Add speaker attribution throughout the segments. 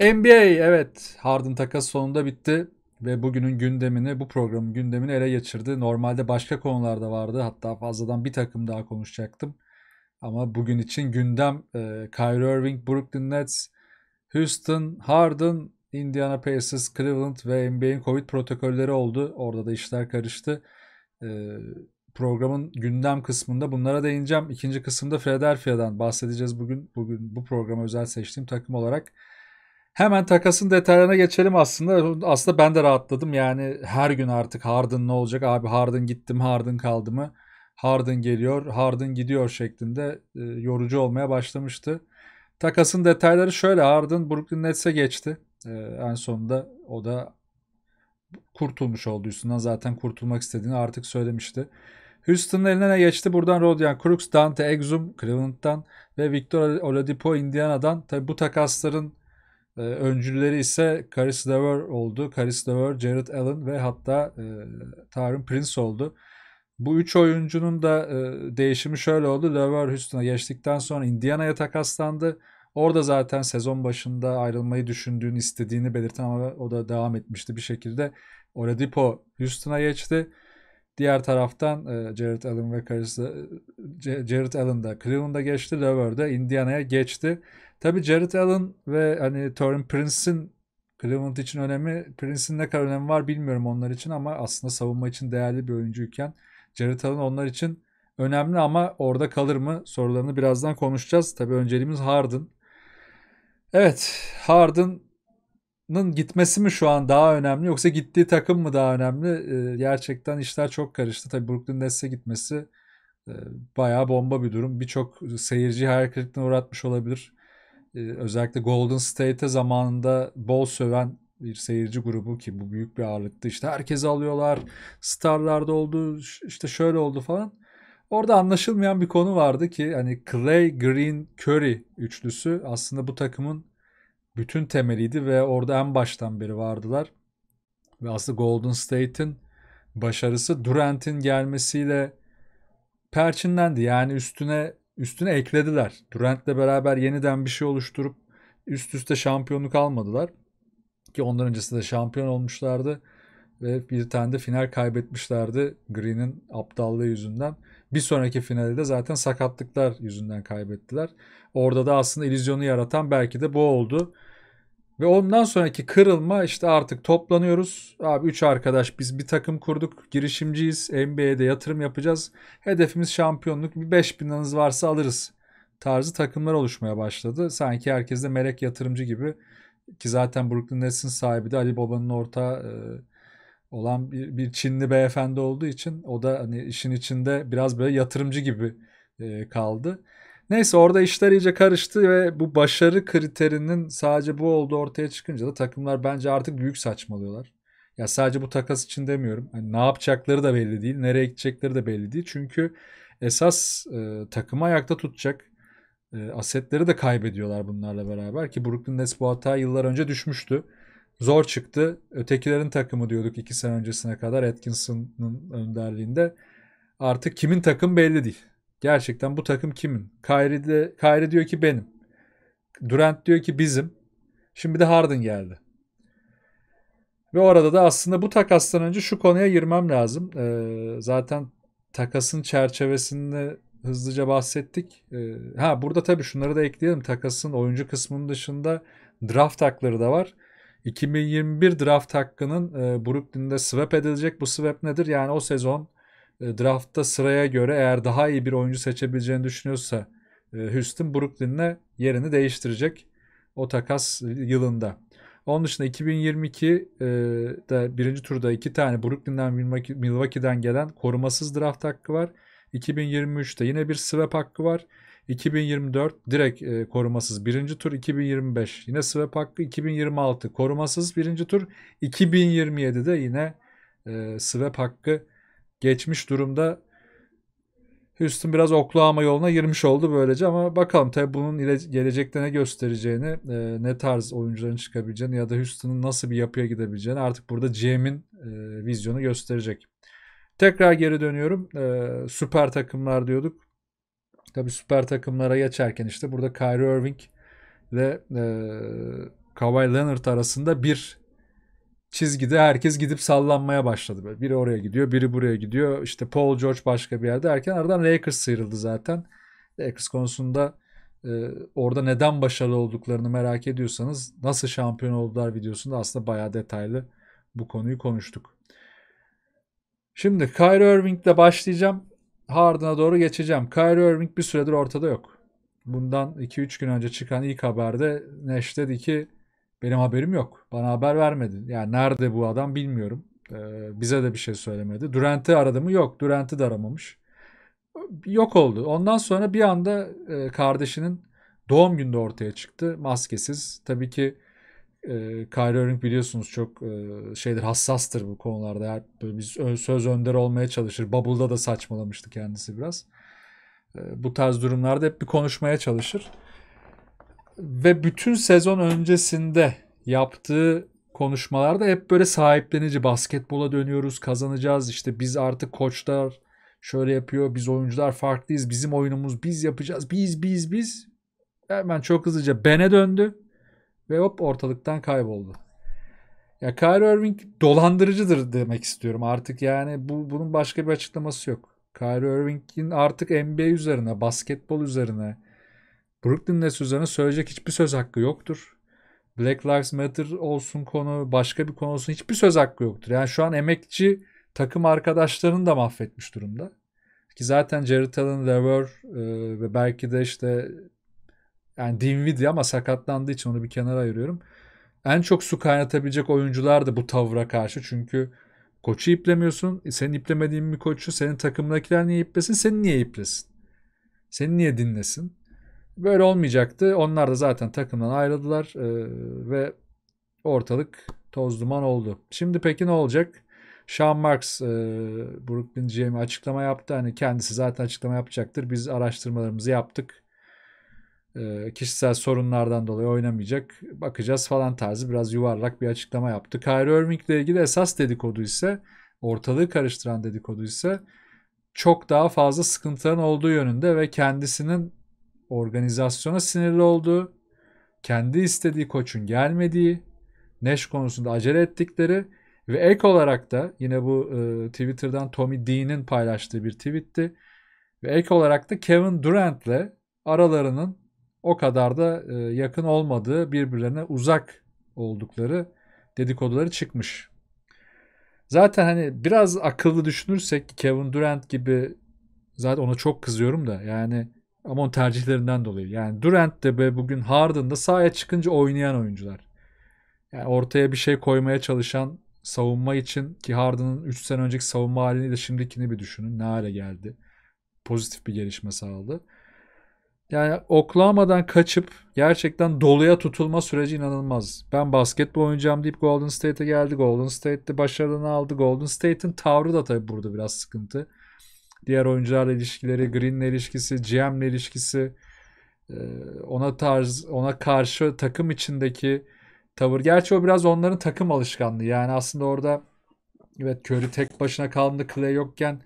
Speaker 1: NBA evet Harden takası sonunda bitti ve bugünün gündemini bu programın gündemini ele geçirdi. Normalde başka konularda vardı hatta fazladan bir takım daha konuşacaktım. Ama bugün için gündem e, Kyrie Irving, Brooklyn Nets, Houston, Harden, Indiana Pacers, Cleveland ve NBA'in Covid protokolleri oldu. Orada da işler karıştı. E, programın gündem kısmında bunlara değineceğim. İkinci kısımda Philadelphia'dan bahsedeceğiz bugün. Bugün bu programa özel seçtiğim takım olarak. Hemen takasın detaylarına geçelim aslında. Aslında ben de rahatladım yani her gün artık Harden ne olacak abi Harden gittim Harden kaldı mı? Harden geliyor, Harden gidiyor şeklinde e, yorucu olmaya başlamıştı. Takasın detayları şöyle Harden Brooklyn Nets'e geçti. E, en sonunda o da kurtulmuş oldu üstünden zaten kurtulmak istediğini artık söylemişti. Houston'ın eline ne geçti? Buradan Rodian Crooks, Dante Exum Cleveland'dan ve Victor Oladipo Indiana'dan. Tabi bu takasların ee, öncüleri ise Caris Dever oldu. Caris Dever, Jared Allen ve hatta e, Tarın Prince oldu. Bu üç oyuncunun da e, değişimi şöyle oldu. Dever Houston'a geçtikten sonra Indiana'ya takaslandı. Orada zaten sezon başında ayrılmayı düşündüğünü, istediğini belirten ama o da devam etmişti bir şekilde. Oladipo Houston'a geçti. Diğer taraftan e, Jared Allen ve Caris e, Jared Allen da Cleveland'a geçti. Lover de Indiana'ya geçti. Tabii Jared Allen ve hani Torin Prince'in Cleveland için önemi, Prince'in ne kadar önemi var bilmiyorum onlar için ama aslında savunma için değerli bir oyuncuyken Jared Allen onlar için önemli ama orada kalır mı sorularını birazdan konuşacağız. Tabii önceliğimiz Harden. Evet Harden'ın gitmesi mi şu an daha önemli yoksa gittiği takım mı daha önemli? Ee, gerçekten işler çok karıştı. Tabii Brooklyn Nets'e gitmesi e, bayağı bomba bir durum. Birçok seyirci hayal kırıklığına uğratmış olabilir. Ee, özellikle Golden State'e zamanında bol söven bir seyirci grubu ki bu büyük bir ağırlıktı. İşte herkes alıyorlar. Starlarda oldu işte şöyle oldu falan. Orada anlaşılmayan bir konu vardı ki hani Clay, Green, Curry üçlüsü aslında bu takımın bütün temeliydi ve orada en baştan beri vardılar. Ve aslında Golden State'in başarısı Durant'in gelmesiyle perçinlendi. Yani üstüne üstüne eklediler. Durant'le beraber yeniden bir şey oluşturup üst üste şampiyonluk almadılar. Ki ondan öncesinde şampiyon olmuşlardı. Ve bir tane de final kaybetmişlerdi Green'in aptallığı yüzünden. Bir sonraki finalde zaten sakatlıklar yüzünden kaybettiler. Orada da aslında illüzyonu yaratan belki de bu oldu. Ve ondan sonraki kırılma işte artık toplanıyoruz. Abi 3 arkadaş biz bir takım kurduk. Girişimciyiz. NBA'de yatırım yapacağız. Hedefimiz şampiyonluk. Bir 5 bin liranız varsa alırız. Tarzı takımlar oluşmaya başladı. Sanki herkes de melek yatırımcı gibi. Ki zaten Brooklyn Nets'in sahibi de Ali Baba'nın orta e, olan bir, bir Çinli beyefendi olduğu için o da hani işin içinde biraz böyle yatırımcı gibi e, kaldı. Neyse orada işler iyice karıştı ve bu başarı kriterinin sadece bu olduğu ortaya çıkınca da takımlar bence artık büyük saçmalıyorlar. Ya sadece bu takas için demiyorum. Yani ne yapacakları da belli değil, nereye gidecekleri de belli değil. Çünkü esas e, takımı ayakta tutacak e, asetleri de kaybediyorlar bunlarla beraber ki Brooklyn Nets bu hata yıllar önce düşmüştü. Zor çıktı. Ötekilerin takımı diyorduk iki sene öncesine kadar Atkinson'ın önderliğinde. Artık kimin takım belli değil. Gerçekten bu takım kimin? Kyrie, de, Kyrie diyor ki benim. Durant diyor ki bizim. Şimdi de Harden geldi. Ve orada da aslında bu takastan önce şu konuya girmem lazım. Ee, zaten takasın çerçevesini hızlıca bahsettik. Ee, ha burada tabii şunları da ekleyelim. Takasın oyuncu kısmının dışında draft hakları da var. 2021 draft hakkının e, Brooklyn'de swap edilecek. Bu swap nedir? Yani o sezon e, draftta sıraya göre eğer daha iyi bir oyuncu seçebileceğini düşünüyorsa e, Houston Brooklyn'le yerini değiştirecek o takas yılında. Onun dışında 2022'de e, birinci turda iki tane Brooklyn'den Milwaukee'den gelen korumasız draft hakkı var. 2023'te yine bir swap hakkı var. 2024 direkt e, korumasız birinci tur 2025 yine swap hakkı 2026 korumasız birinci tur 2027'de yine e, swap hakkı geçmiş durumda. Houston biraz oklağıma yoluna girmiş oldu böylece ama bakalım tabii bunun gelecekte ne göstereceğini, e, ne tarz oyuncuların çıkabileceğini ya da Houston'ın nasıl bir yapıya gidebileceğini artık burada GM'in e, vizyonu gösterecek. Tekrar geri dönüyorum. E, süper takımlar diyorduk. Tabii süper takımlara geçerken işte burada Kyrie Irving ve e, Kawhi Leonard arasında bir çizgide herkes gidip sallanmaya başladı. Böyle. Biri oraya gidiyor, biri buraya gidiyor. İşte Paul George başka bir yerde erken aradan Lakers sıyrıldı zaten. Lakers konusunda e, orada neden başarılı olduklarını merak ediyorsanız nasıl şampiyon oldular videosunda aslında bayağı detaylı bu konuyu konuştuk. Şimdi Kyrie Irving ile başlayacağım. Harden'a doğru geçeceğim. Kyrie Irving bir süredir ortada yok. Bundan 2-3 gün önce çıkan ilk haberde Nash dedi ki benim haberim yok. Bana haber vermedin. Yani nerede bu adam bilmiyorum. Ee, bize de bir şey söylemedi. Durant'i aradı mı? Yok. Durant'i de aramamış. Yok oldu. Ondan sonra bir anda e, kardeşinin doğum günde ortaya çıktı. Maskesiz. Tabii ki e, Kyrie Irving biliyorsunuz çok e, şeydir hassastır bu konularda. Her, böyle biz söz önder olmaya çalışır. Bubble'da da saçmalamıştı kendisi biraz. E, bu tarz durumlarda hep bir konuşmaya çalışır ve bütün sezon öncesinde yaptığı konuşmalarda hep böyle sahiplenici basketbola dönüyoruz kazanacağız işte biz artık koçlar şöyle yapıyor biz oyuncular farklıyız bizim oyunumuz biz yapacağız biz biz biz hemen çok hızlıca Ben'e döndü ve hop ortalıktan kayboldu. Ya Kyrie Irving dolandırıcıdır demek istiyorum artık yani bu bunun başka bir açıklaması yok. Kyrie Irving'in artık NBA üzerine, basketbol üzerine, Brooklyn'de Suzan'a söyleyecek hiçbir söz hakkı yoktur. Black Lives Matter olsun konu, başka bir konu olsun hiçbir söz hakkı yoktur. Yani şu an emekçi takım arkadaşlarını da mahvetmiş durumda. Ki zaten Jared Allen, Lever e, ve belki de işte yani Dinwiddie ama sakatlandığı için onu bir kenara ayırıyorum. En çok su kaynatabilecek oyuncular da bu tavra karşı. Çünkü koçu iplemiyorsun. E, senin iplemediğin bir koçu senin takımdakiler niye iplesin? Seni niye iplesin? Seni niye dinlesin? Böyle olmayacaktı. Onlar da zaten takımdan ayrıldılar e, ve ortalık toz duman oldu. Şimdi peki ne olacak? Sean Marks e, Brooklyn GM açıklama yaptı. Hani kendisi zaten açıklama yapacaktır. Biz araştırmalarımızı yaptık. E, kişisel sorunlardan dolayı oynamayacak. Bakacağız falan tarzı biraz yuvarlak bir açıklama yaptı. Kyrie Irving ile ilgili esas dedikodu ise ortalığı karıştıran dedikodu ise çok daha fazla sıkıntıların olduğu yönünde ve kendisinin organizasyona sinirli oldu, kendi istediği koçun gelmediği, Neş konusunda acele ettikleri ve ek olarak da yine bu e, Twitter'dan Tommy Dean'in paylaştığı bir tweetti. Ve ek olarak da Kevin Durant'le aralarının o kadar da e, yakın olmadığı, birbirlerine uzak oldukları dedikoduları çıkmış. Zaten hani biraz akıllı düşünürsek Kevin Durant gibi zaten ona çok kızıyorum da yani ama Amon tercihlerinden dolayı. Yani Durant de ve bugün Harden da sahaya çıkınca oynayan oyuncular. Yani ortaya bir şey koymaya çalışan savunma için ki Harden'ın 3 sene önceki savunma halini de şimdikini bir düşünün. Ne hale geldi. Pozitif bir gelişme sağladı. Yani oklamadan kaçıp gerçekten doluya tutulma süreci inanılmaz. Ben basketbol oynayacağım deyip Golden State'e geldi. Golden State'de başarılarını aldı. Golden State'in tavrı da tabii burada biraz sıkıntı diğer oyuncularla ilişkileri, Green'le ilişkisi, GM'le ilişkisi e, ona tarz ona karşı takım içindeki tavır. Gerçi o biraz onların takım alışkanlığı. Yani aslında orada evet Curry tek başına kaldığında Clay yokken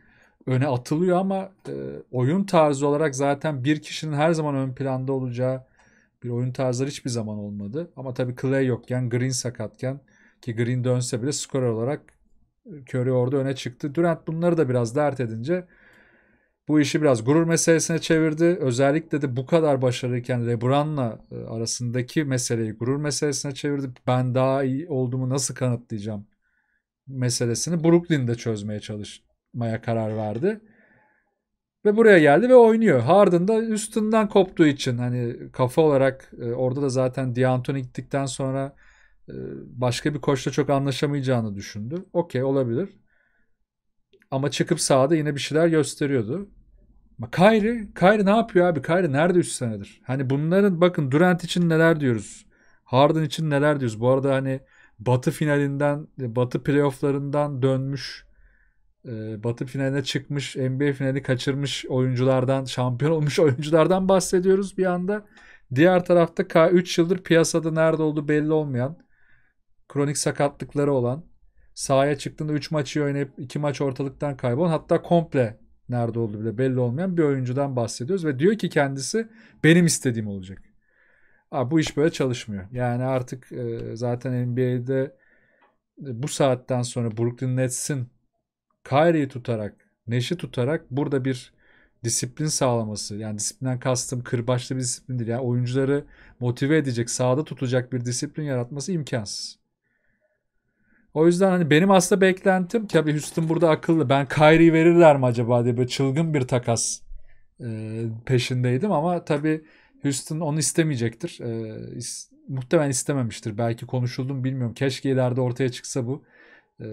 Speaker 1: öne atılıyor ama e, oyun tarzı olarak zaten bir kişinin her zaman ön planda olacağı bir oyun tarzları hiçbir zaman olmadı. Ama tabii Clay yokken, Green sakatken ki Green dönse bile skorer olarak e, Curry orada öne çıktı. Durant bunları da biraz dert edince bu işi biraz gurur meselesine çevirdi. Özellikle de bu kadar başarılıyken LeBron'la e, arasındaki meseleyi gurur meselesine çevirdi. Ben daha iyi olduğumu nasıl kanıtlayacağım meselesini Brooklyn'de çözmeye çalışmaya karar verdi. Ve buraya geldi ve oynuyor. Harden da üstünden koptuğu için hani kafa olarak e, orada da zaten D'Antoni gittikten sonra e, başka bir koçla çok anlaşamayacağını düşündü. Okey olabilir. Ama çıkıp sahada yine bir şeyler gösteriyordu. Kyrie, Kyrie ne yapıyor abi? Kyrie nerede 3 senedir? Hani bunların bakın Durant için neler diyoruz. Harden için neler diyoruz. Bu arada hani Batı finalinden, Batı playofflarından dönmüş, e, Batı finaline çıkmış, NBA finali kaçırmış oyunculardan, şampiyon olmuş oyunculardan bahsediyoruz bir anda. Diğer tarafta K 3 yıldır piyasada nerede olduğu belli olmayan, kronik sakatlıkları olan sahaya çıktığında 3 maçı oynayıp 2 maç ortalıktan kaybolan hatta komple nerede oldu bile belli olmayan bir oyuncudan bahsediyoruz ve diyor ki kendisi benim istediğim olacak. Aa, bu iş böyle çalışmıyor. Yani artık e, zaten NBA'de e, bu saatten sonra Brooklyn Nets'in Kyrie'yi tutarak, Neş'i tutarak burada bir disiplin sağlaması. Yani disiplinden kastım kırbaçlı bir disiplindir değil. Yani oyuncuları motive edecek, sahada tutacak bir disiplin yaratması imkansız. O yüzden hani benim aslında beklentim tabii Houston burada akıllı. Ben Kyrie verirler mi acaba diye böyle çılgın bir takas e, peşindeydim ama tabii Houston onu istemeyecektir. E, is, muhtemelen istememiştir. Belki konuşuldum bilmiyorum. Keşke ileride ortaya çıksa bu. E,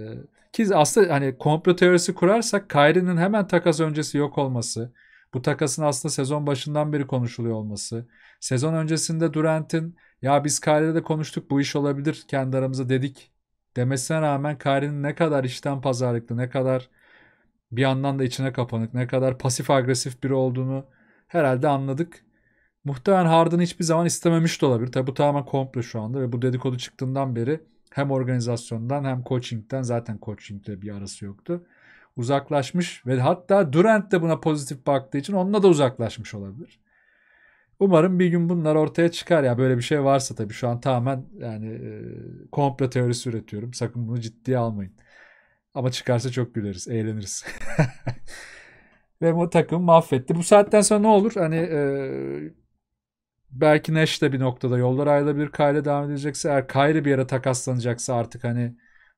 Speaker 1: ki aslında hani komplo teorisi kurarsak Kyrie'nin hemen takas öncesi yok olması, bu takasın aslında sezon başından beri konuşuluyor olması, sezon öncesinde Durant'in ya biz Kyrie'de konuştuk bu iş olabilir kendi aramızda dedik demesine rağmen Kyrie'nin ne kadar içten pazarlıklı, ne kadar bir yandan da içine kapanık, ne kadar pasif agresif biri olduğunu herhalde anladık. Muhtemelen Harden'ı hiçbir zaman istememiş de olabilir. Tabi bu tamamen komple şu anda ve bu dedikodu çıktığından beri hem organizasyondan hem coachingden zaten coachingle bir arası yoktu. Uzaklaşmış ve hatta Durant de buna pozitif baktığı için onunla da uzaklaşmış olabilir. Umarım bir gün bunlar ortaya çıkar ya böyle bir şey varsa tabii şu an tamamen yani e, komplo teorisi üretiyorum. Sakın bunu ciddiye almayın. Ama çıkarsa çok güleriz, eğleniriz. Ve bu takım mahvetti. Bu saatten sonra ne olur? Hani e, belki Nash de bir noktada yollar ayrılabilir. Kyrie devam edecekse eğer Kyrie bir yere takaslanacaksa artık hani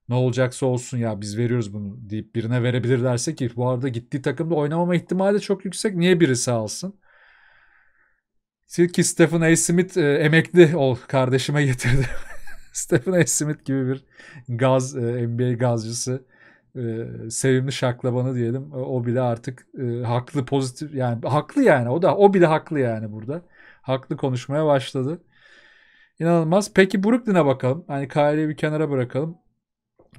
Speaker 1: ne olacaksa olsun ya biz veriyoruz bunu deyip birine verebilirlerse ki bu arada gittiği takımda oynamama ihtimali çok yüksek. Niye biri sağ ki Stephen A. Smith e, emekli ol kardeşime getirdi. Stephen A. Smith gibi bir gaz, e, NBA gazcısı. E, sevimli şaklabanı diyelim. E, o bile artık e, haklı pozitif yani haklı yani o da o bile haklı yani burada. Haklı konuşmaya başladı. İnanılmaz. Peki Brooklyn'e bakalım. Hani Kyrie'yi bir kenara bırakalım.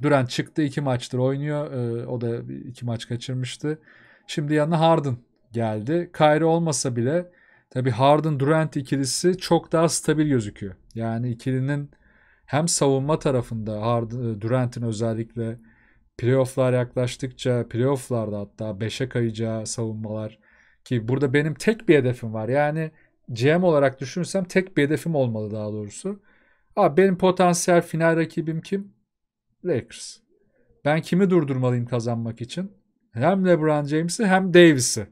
Speaker 1: Durant çıktı iki maçtır oynuyor. E, o da iki maç kaçırmıştı. Şimdi yanına Harden geldi. Kyrie olmasa bile Tabi Harden Durant ikilisi çok daha stabil gözüküyor. Yani ikilinin hem savunma tarafında Harden, e, Durant'in özellikle playofflar yaklaştıkça playofflarda hatta 5'e kayacağı savunmalar ki burada benim tek bir hedefim var. Yani GM olarak düşünürsem tek bir hedefim olmalı daha doğrusu. Abi benim potansiyel final rakibim kim? Lakers. Ben kimi durdurmalıyım kazanmak için? Hem LeBron James'i hem Davis'i.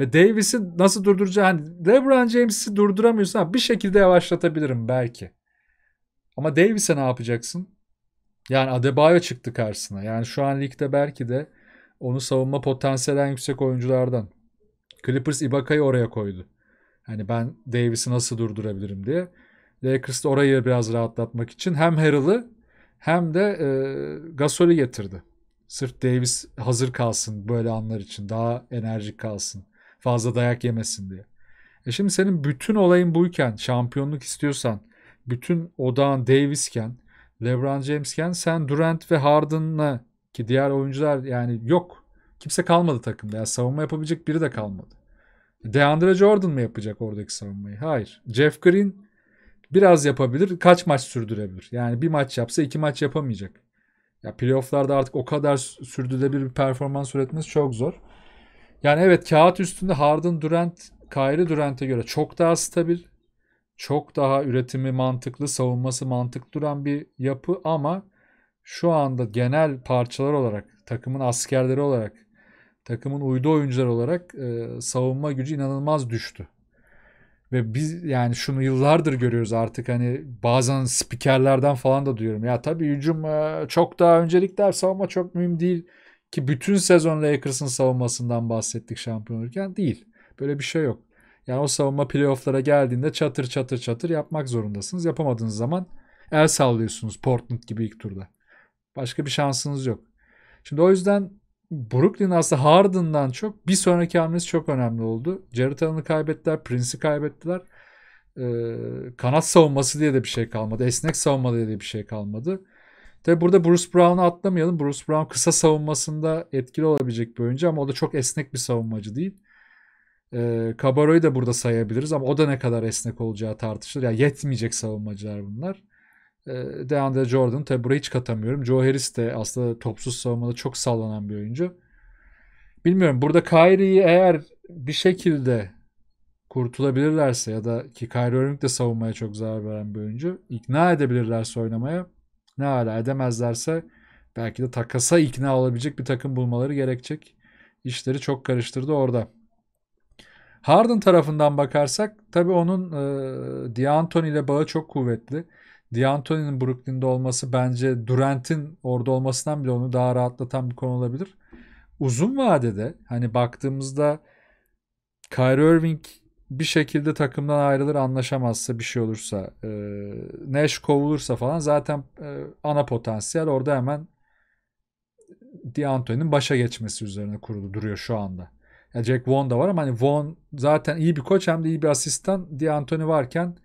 Speaker 1: Ve Davis'i nasıl durduracağı hani LeBron James'i durduramıyorsun bir şekilde yavaşlatabilirim belki. Ama Davis'e ne yapacaksın? Yani Adebayo çıktı karşısına. Yani şu an ligde belki de onu savunma potansiyeli en yüksek oyunculardan. Clippers Ibaka'yı oraya koydu. Hani ben Davis'i nasıl durdurabilirim diye. Lakers da orayı biraz rahatlatmak için hem Harrell'ı hem de e, Gasol'ü getirdi. Sırf Davis hazır kalsın böyle anlar için. Daha enerjik kalsın. Fazla dayak yemesin diye. E şimdi senin bütün olayın buyken şampiyonluk istiyorsan bütün odağın Davis'ken LeBron James'ken sen Durant ve Harden'la ki diğer oyuncular yani yok. Kimse kalmadı takımda. Yani savunma yapabilecek biri de kalmadı. DeAndre Jordan mı yapacak oradaki savunmayı? Hayır. Jeff Green biraz yapabilir. Kaç maç sürdürebilir? Yani bir maç yapsa iki maç yapamayacak. Ya playofflarda artık o kadar sürdürülebilir bir performans üretmesi çok zor. Yani evet kağıt üstünde Harden Durant, Kyrie Durant'e göre çok daha stabil. Çok daha üretimi mantıklı, savunması mantıklı duran bir yapı ama şu anda genel parçalar olarak, takımın askerleri olarak, takımın uydu oyuncular olarak e, savunma gücü inanılmaz düştü. Ve biz yani şunu yıllardır görüyoruz artık hani bazen spikerlerden falan da duyuyorum. Ya tabii hücum e, çok daha öncelik ders savunma çok mühim değil ki bütün sezon Lakers'ın savunmasından bahsettik şampiyon olurken değil. Böyle bir şey yok. Yani o savunma playofflara geldiğinde çatır çatır çatır yapmak zorundasınız. Yapamadığınız zaman el sallıyorsunuz Portland gibi ilk turda. Başka bir şansınız yok. Şimdi o yüzden Brooklyn aslında Harden'dan çok bir sonraki hamlesi çok önemli oldu. Jared Allen'ı kaybettiler, Prince'i kaybettiler. Ee, kanat savunması diye de bir şey kalmadı. Esnek savunma diye de bir şey kalmadı. Tabi burada Bruce Brown'u atlamayalım. Bruce Brown kısa savunmasında etkili olabilecek bir oyuncu ama o da çok esnek bir savunmacı değil. E, ee, Cabaro'yu da burada sayabiliriz ama o da ne kadar esnek olacağı tartışılır. Yani yetmeyecek savunmacılar bunlar. E, DeAndre Jordan tabi buraya hiç katamıyorum. Joe Harris de aslında topsuz savunmada çok sallanan bir oyuncu. Bilmiyorum burada Kyrie'yi eğer bir şekilde kurtulabilirlerse ya da ki Kyrie Irving de savunmaya çok zarar veren bir oyuncu ikna edebilirlerse oynamaya ne hala edemezlerse belki de takasa ikna olabilecek bir takım bulmaları gerekecek. İşleri çok karıştırdı orada. Harden tarafından bakarsak tabii onun e, D'Antoni ile bağı çok kuvvetli. D'Antoni'nin Brooklyn'de olması bence Durant'in orada olmasından bile onu daha rahatlatan bir konu olabilir. Uzun vadede hani baktığımızda Kyrie Irving bir şekilde takımdan ayrılır anlaşamazsa bir şey olursa e, Nash kovulursa falan zaten e, ana potansiyel orada hemen D'Antoni'nin başa geçmesi üzerine kurulu duruyor şu anda. Yani Jack Vaughn da var ama hani Vaughn zaten iyi bir koç hem de iyi bir asistan. D'Antoni varken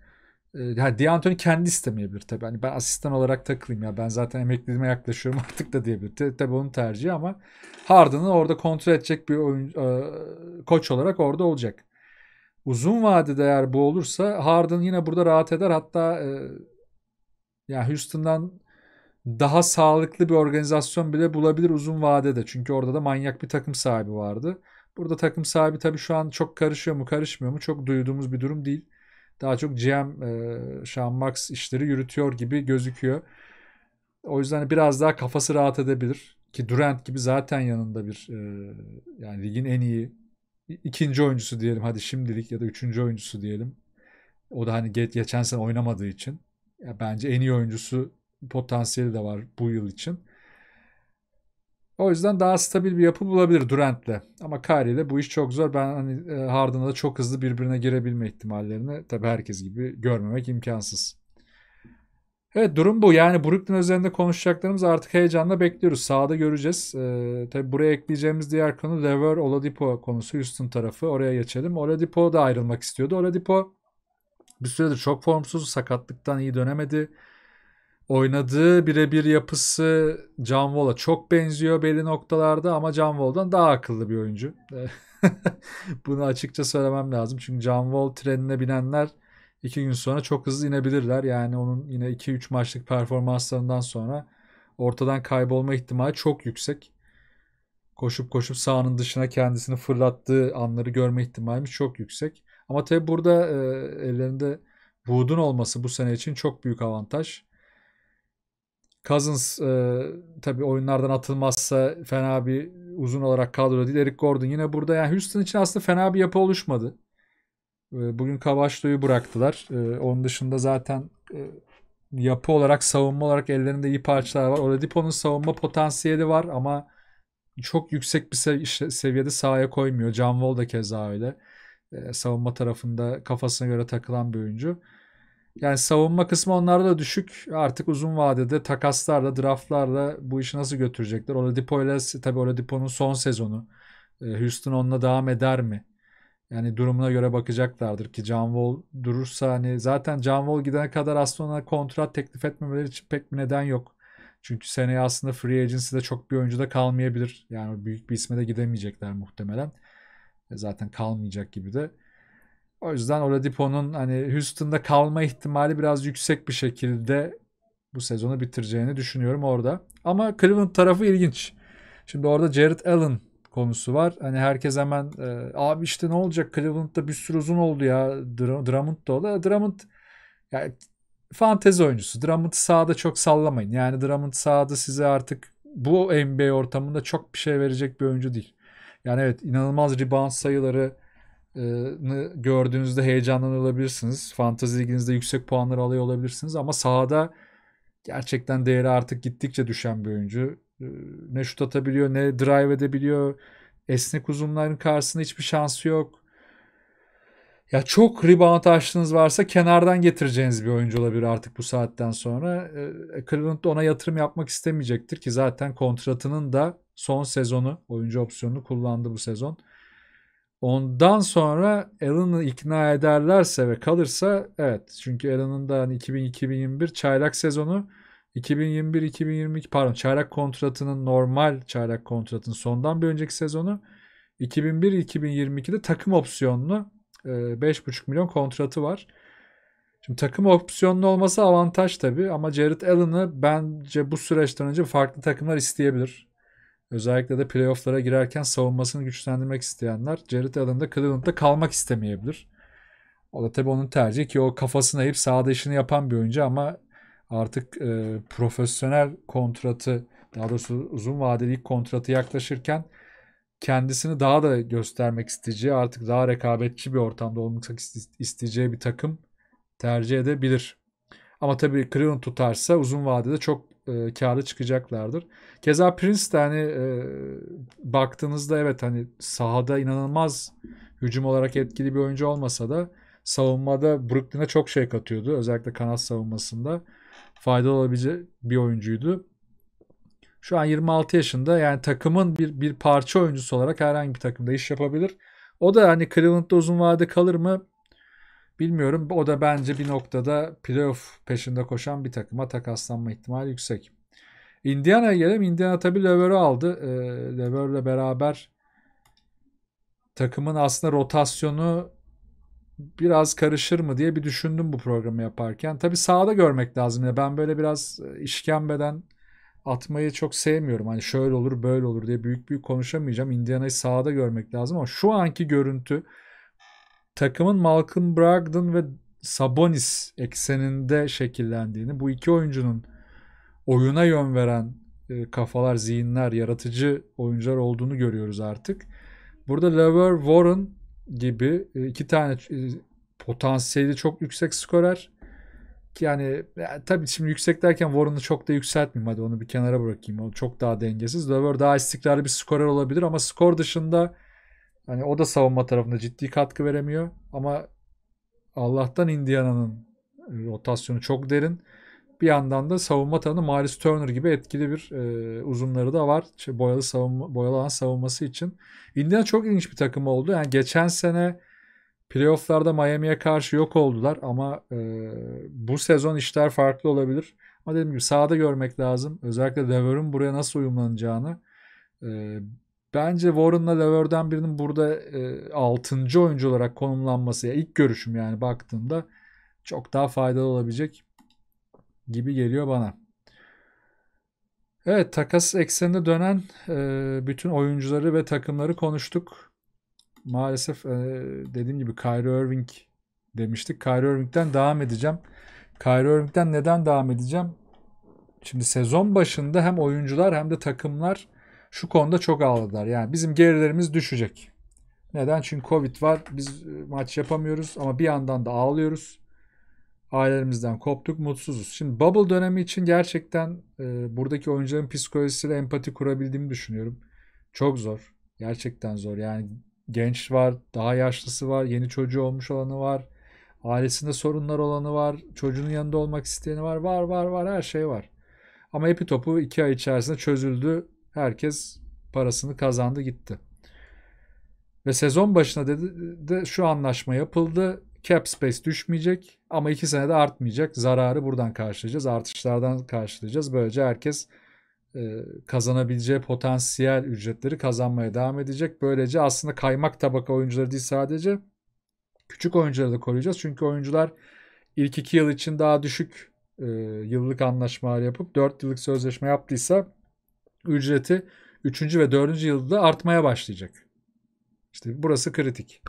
Speaker 1: e, yani D'Antoni kendi istemeyebilir tabii. Hani ben asistan olarak takılayım ya ben zaten emekliliğime yaklaşıyorum artık da diyebilir. Tabii, tabii onun tercihi ama Harden'ı orada kontrol edecek bir oyun, e, koç olarak orada olacak uzun vadede eğer bu olursa Harden yine burada rahat eder. Hatta e, ya yani Houston'dan daha sağlıklı bir organizasyon bile bulabilir uzun vadede. Çünkü orada da manyak bir takım sahibi vardı. Burada takım sahibi tabii şu an çok karışıyor mu karışmıyor mu çok duyduğumuz bir durum değil. Daha çok GM e, Sean Max işleri yürütüyor gibi gözüküyor. O yüzden biraz daha kafası rahat edebilir. Ki Durant gibi zaten yanında bir e, yani ligin en iyi ikinci oyuncusu diyelim hadi şimdilik ya da üçüncü oyuncusu diyelim. O da hani geçen sene oynamadığı için. Ya bence en iyi oyuncusu potansiyeli de var bu yıl için. O yüzden daha stabil bir yapı bulabilir Durant'le. Ama Kyrie'le bu iş çok zor. Ben hani e, Harden'la çok hızlı birbirine girebilme ihtimallerini tabii herkes gibi görmemek imkansız. Evet durum bu. Yani Brooklyn üzerinde konuşacaklarımızı artık heyecanla bekliyoruz. Sağda göreceğiz. Ee, tabii buraya ekleyeceğimiz diğer konu Lever Oladipo konusu. Houston tarafı. Oraya geçelim. Oladipo da ayrılmak istiyordu. Oladipo bir süredir çok formsuz. Sakatlıktan iyi dönemedi. Oynadığı birebir yapısı John Wall'a çok benziyor belli noktalarda ama John Wall'dan daha akıllı bir oyuncu. Bunu açıkça söylemem lazım. Çünkü John Wall trenine binenler iki gün sonra çok hızlı inebilirler. Yani onun yine 2-3 maçlık performanslarından sonra ortadan kaybolma ihtimali çok yüksek. Koşup koşup sahanın dışına kendisini fırlattığı anları görme ihtimalimiz çok yüksek. Ama tabi burada e, ellerinde Wood'un olması bu sene için çok büyük avantaj. Cousins e, tabii oyunlardan atılmazsa fena bir uzun olarak kadro değil. Eric Gordon yine burada. Yani Houston için aslında fena bir yapı oluşmadı. Ee, bugün Kavaşlo'yu bıraktılar. Ee, onun dışında zaten e, yapı olarak savunma olarak ellerinde iyi parçalar var. Oladipo'nun savunma potansiyeli var ama çok yüksek bir seviyede sahaya koymuyor. John Wall da keza öyle. Ee, savunma tarafında kafasına göre takılan bir oyuncu. Yani savunma kısmı onlarda da düşük. Artık uzun vadede takaslarla, draftlarla bu işi nasıl götürecekler? Oladipo ile tabii Oladipo'nun son sezonu. Houston onunla devam eder mi? Yani durumuna göre bakacaklardır ki John Wall durursa hani zaten John Wall gidene kadar aslında ona kontrat teklif etmemeleri için pek bir neden yok. Çünkü seneye aslında free agency'de çok bir oyuncu da kalmayabilir. Yani büyük bir isme de gidemeyecekler muhtemelen. E, zaten kalmayacak gibi de. O yüzden Oladipo'nun hani Houston'da kalma ihtimali biraz yüksek bir şekilde bu sezonu bitireceğini düşünüyorum orada. Ama Cleveland tarafı ilginç. Şimdi orada Jared Allen konusu var. Hani herkes hemen e, abi işte ne olacak Cleveland'da bir sürü uzun oldu ya Dr- Drummond da oldu. Drummond yani fantezi oyuncusu. Drummond sağda çok sallamayın. Yani Drummond sağda size artık bu NBA ortamında çok bir şey verecek bir oyuncu değil. Yani evet inanılmaz rebound sayıları e, gördüğünüzde heyecanlanabilirsiniz. Fantezi liginizde yüksek puanlar alıyor olabilirsiniz ama sahada gerçekten değeri artık gittikçe düşen bir oyuncu. Ee, ne şut atabiliyor ne drive edebiliyor. Esnek uzunların karşısında hiçbir şansı yok. Ya çok rebound açtığınız varsa kenardan getireceğiniz bir oyuncu olabilir artık bu saatten sonra. Ee, e, Cleveland ona yatırım yapmak istemeyecektir ki zaten kontratının da son sezonu oyuncu opsiyonunu kullandı bu sezon. Ondan sonra Allen'ı ikna ederlerse ve kalırsa evet çünkü Allen'ın da hani 2000-2021 çaylak sezonu 2021-2022 pardon çaylak kontratının normal çaylak kontratının sondan bir önceki sezonu 2001-2022'de takım opsiyonlu 5,5 e, milyon kontratı var. Şimdi takım opsiyonlu olması avantaj tabi ama Jared Allen'ı bence bu süreçten önce farklı takımlar isteyebilir. Özellikle de playofflara girerken savunmasını güçlendirmek isteyenler Jared Allen'da Cleveland'da kalmak istemeyebilir. O da tabi onun tercihi ki o kafasını eğip sahada işini yapan bir oyuncu ama artık e, profesyonel kontratı daha doğrusu uzun vadeli kontratı yaklaşırken kendisini daha da göstermek isteyeceği artık daha rekabetçi bir ortamda olmak isteyeceği bir takım tercih edebilir. Ama tabii Cleveland tutarsa uzun vadede çok e, karlı çıkacaklardır. Keza Prince de hani e, baktığınızda evet hani sahada inanılmaz hücum olarak etkili bir oyuncu olmasa da savunmada Brooklyn'e çok şey katıyordu. Özellikle kanat savunmasında faydalı olabilecek bir oyuncuydu. Şu an 26 yaşında yani takımın bir, bir parça oyuncusu olarak herhangi bir takımda iş yapabilir. O da hani Cleveland'da uzun vade kalır mı bilmiyorum. O da bence bir noktada playoff peşinde koşan bir takıma takaslanma ihtimali yüksek. Indiana'ya gelelim. Indiana tabii Lever'ı aldı. Ee, Lever'le beraber takımın aslında rotasyonu biraz karışır mı diye bir düşündüm bu programı yaparken. Tabi sağda görmek lazım. Yani ben böyle biraz e, işkembeden atmayı çok sevmiyorum. Hani şöyle olur böyle olur diye büyük büyük konuşamayacağım. Indiana'yı sağda görmek lazım ama şu anki görüntü takımın Malcolm Brogdon ve Sabonis ekseninde şekillendiğini, bu iki oyuncunun oyuna yön veren e, kafalar, zihinler, yaratıcı oyuncular olduğunu görüyoruz artık. Burada Lever Warren gibi e, iki tane e, potansiyeli çok yüksek skorer. Yani ya, tabii şimdi yüksek derken Warren'ı çok da yükseltmeyeyim hadi onu bir kenara bırakayım. O çok daha dengesiz. Lover daha istikrarlı bir skorer olabilir ama skor dışında hani o da savunma tarafında ciddi katkı veremiyor. Ama Allah'tan Indiana'nın rotasyonu çok derin. Bir yandan da savunma tanı Maris Turner gibi etkili bir e, uzunları da var. İşte boyalı savunma, boyalı alan savunması için. Indiana çok ilginç bir takım oldu. Yani geçen sene playofflarda Miami'ye karşı yok oldular ama e, bu sezon işler farklı olabilir. Ama dediğim gibi sahada görmek lazım. Özellikle Lever'ın buraya nasıl uyumlanacağını. E, bence Warren'la Lever'den birinin burada e, 6. oyuncu olarak konumlanması. Ya ilk görüşüm yani baktığımda çok daha faydalı olabilecek gibi geliyor bana. Evet takas ekseninde dönen e, bütün oyuncuları ve takımları konuştuk. Maalesef e, dediğim gibi Kyrie Irving demiştik. Kyrie Irving'den devam edeceğim. Kyrie Irving'den neden devam edeceğim? Şimdi sezon başında hem oyuncular hem de takımlar şu konuda çok ağladılar. Yani bizim gerilerimiz düşecek. Neden? Çünkü Covid var. Biz e, maç yapamıyoruz ama bir yandan da ağlıyoruz ailelerimizden koptuk, mutsuzuz. Şimdi bubble dönemi için gerçekten e, buradaki oyuncuların psikolojisiyle empati kurabildiğimi düşünüyorum. Çok zor. Gerçekten zor. Yani genç var, daha yaşlısı var, yeni çocuğu olmuş olanı var. Ailesinde sorunlar olanı var. Çocuğunun yanında olmak isteyeni var. Var var var her şey var. Ama epi topu iki ay içerisinde çözüldü. Herkes parasını kazandı gitti. Ve sezon başına dedi de şu anlaşma yapıldı. Cap space düşmeyecek. Ama iki senede artmayacak. Zararı buradan karşılayacağız. Artışlardan karşılayacağız. Böylece herkes e, kazanabileceği potansiyel ücretleri kazanmaya devam edecek. Böylece aslında kaymak tabaka oyuncuları değil sadece küçük oyuncuları da koruyacağız. Çünkü oyuncular ilk iki yıl için daha düşük e, yıllık anlaşmalar yapıp dört yıllık sözleşme yaptıysa ücreti üçüncü ve dördüncü yılda artmaya başlayacak. İşte burası kritik.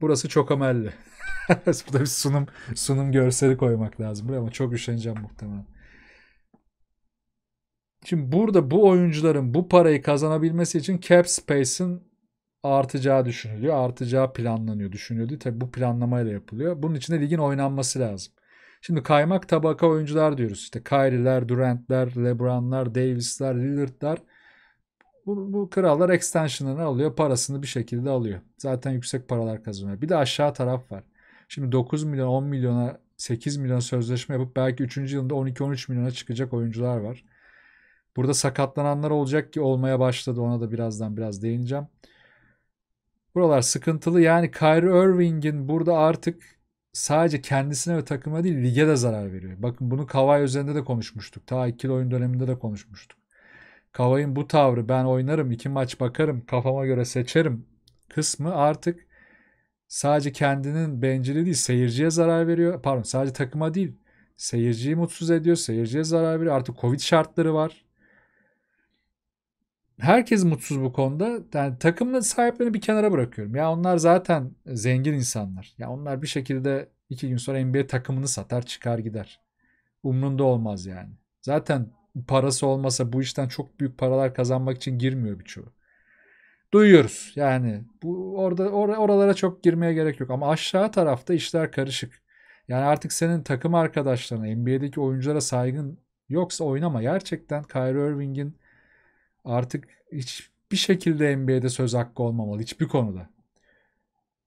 Speaker 1: Burası çok amelli. Burada bir sunum sunum görseli koymak lazım buraya ama çok üşeneceğim muhtemelen. Şimdi burada bu oyuncuların bu parayı kazanabilmesi için cap space'in artacağı düşünülüyor. Artacağı planlanıyor, düşünülüyor. Tabi bu planlamayla yapılıyor. Bunun için de ligin oynanması lazım. Şimdi kaymak tabaka oyuncular diyoruz. İşte Kyrie'ler, Durant'ler, LeBron'lar, Davis'ler, Lillard'lar. Bu, bu krallar extension'ını alıyor. Parasını bir şekilde alıyor. Zaten yüksek paralar kazanıyor. Bir de aşağı taraf var. Şimdi 9 milyon 10 milyona 8 milyon sözleşme yapıp belki 3. yılında 12-13 milyona çıkacak oyuncular var. Burada sakatlananlar olacak ki olmaya başladı. Ona da birazdan biraz değineceğim. Buralar sıkıntılı. Yani Kyrie Irving'in burada artık sadece kendisine ve takıma değil lige de zarar veriyor. Bakın bunu Kavay üzerinde de konuşmuştuk. Ta ikili oyun döneminde de konuşmuştuk. Kavay'ın bu tavrı ben oynarım, iki maç bakarım, kafama göre seçerim kısmı artık sadece kendinin bencili değil seyirciye zarar veriyor. Pardon sadece takıma değil seyirciyi mutsuz ediyor. Seyirciye zarar veriyor. Artık Covid şartları var. Herkes mutsuz bu konuda. Yani takımın sahiplerini bir kenara bırakıyorum. Ya onlar zaten zengin insanlar. Ya onlar bir şekilde iki gün sonra NBA takımını satar çıkar gider. Umrunda olmaz yani. Zaten parası olmasa bu işten çok büyük paralar kazanmak için girmiyor birçoğu duyuyoruz. Yani bu orada or- oralara çok girmeye gerek yok ama aşağı tarafta işler karışık. Yani artık senin takım arkadaşlarına, NBA'deki oyunculara saygın yoksa oynama. Gerçekten Kyrie Irving'in artık hiçbir şekilde NBA'de söz hakkı olmamalı hiçbir konuda.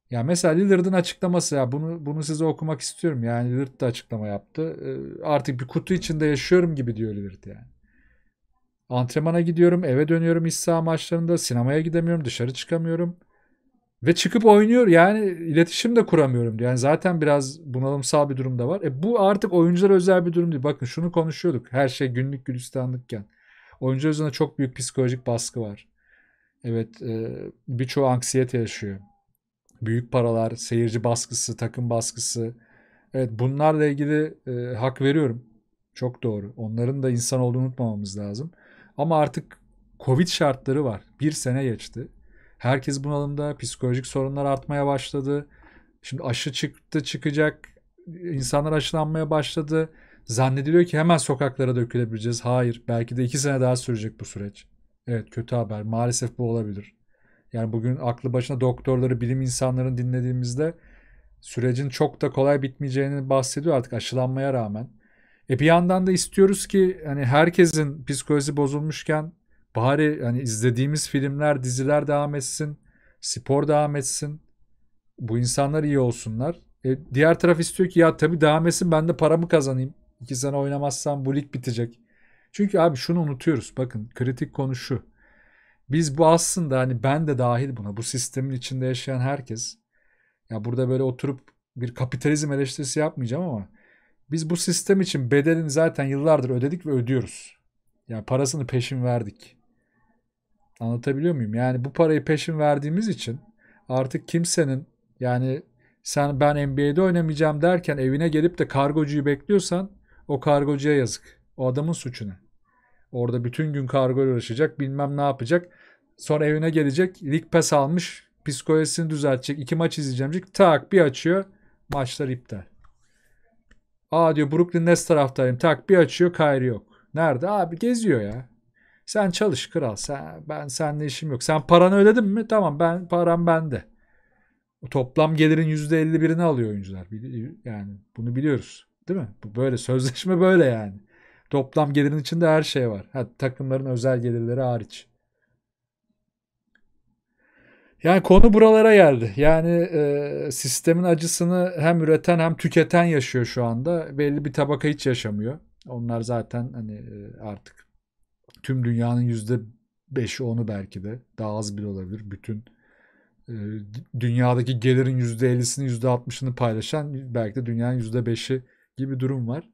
Speaker 1: Ya mesela Lillard'ın açıklaması ya bunu bunu size okumak istiyorum. Yani Lillard da açıklama yaptı. Ee, artık bir kutu içinde yaşıyorum gibi diyor Lillard yani. Antrenmana gidiyorum, eve dönüyorum iş saha maçlarında, sinemaya gidemiyorum, dışarı çıkamıyorum. Ve çıkıp oynuyor yani iletişim de kuramıyorum diyor. Yani zaten biraz bunalımsal bir durumda var. E bu artık oyuncular özel bir durum değil. Bakın şunu konuşuyorduk her şey günlük gülistanlıkken. Oyuncu üzerine çok büyük psikolojik baskı var. Evet e, birçoğu anksiyete yaşıyor. Büyük paralar, seyirci baskısı, takım baskısı. Evet bunlarla ilgili e, hak veriyorum. Çok doğru. Onların da insan olduğunu unutmamamız lazım. Ama artık Covid şartları var. Bir sene geçti. Herkes bunalımda. Psikolojik sorunlar artmaya başladı. Şimdi aşı çıktı çıkacak. İnsanlar aşılanmaya başladı. Zannediliyor ki hemen sokaklara dökülebileceğiz. Hayır. Belki de iki sene daha sürecek bu süreç. Evet kötü haber. Maalesef bu olabilir. Yani bugün aklı başına doktorları, bilim insanlarını dinlediğimizde sürecin çok da kolay bitmeyeceğini bahsediyor artık aşılanmaya rağmen. E bir yandan da istiyoruz ki hani herkesin psikolojisi bozulmuşken bari hani izlediğimiz filmler, diziler devam etsin, spor devam etsin. Bu insanlar iyi olsunlar. E diğer taraf istiyor ki ya tabii devam etsin ben de paramı kazanayım. İki sene oynamazsam bu lig bitecek. Çünkü abi şunu unutuyoruz. Bakın kritik konu şu. Biz bu aslında hani ben de dahil buna bu sistemin içinde yaşayan herkes. Ya burada böyle oturup bir kapitalizm eleştirisi yapmayacağım ama biz bu sistem için bedelini zaten yıllardır ödedik ve ödüyoruz. Yani parasını peşin verdik. Anlatabiliyor muyum? Yani bu parayı peşin verdiğimiz için artık kimsenin yani sen ben NBA'de oynamayacağım derken evine gelip de kargocuyu bekliyorsan o kargocuya yazık. O adamın suçunu. Orada bütün gün kargo uğraşacak bilmem ne yapacak. Sonra evine gelecek lig pes almış psikolojisini düzeltecek iki maç izleyeceğimcik tak bir açıyor maçlar iptal. Aa diyor Brooklyn Nets taraftarıyım. Tak bir açıyor Kyrie yok. Nerede? Abi geziyor ya. Sen çalış kral. Sen, ben seninle işim yok. Sen paranı ödedin mi? Tamam ben param bende. O toplam gelirin %51'ini alıyor oyuncular. Yani bunu biliyoruz. Değil mi? Bu böyle sözleşme böyle yani. Toplam gelirin içinde her şey var. Ha, takımların özel gelirleri hariç. Yani konu buralara geldi. Yani e, sistemin acısını hem üreten hem tüketen yaşıyor şu anda. Belli bir tabaka hiç yaşamıyor. Onlar zaten hani e, artık tüm dünyanın yüzde beşi onu belki de daha az bile olabilir. Bütün e, dünyadaki gelirin yüzde ellisini yüzde altmışını paylaşan belki de dünyanın yüzde beşi gibi durum var.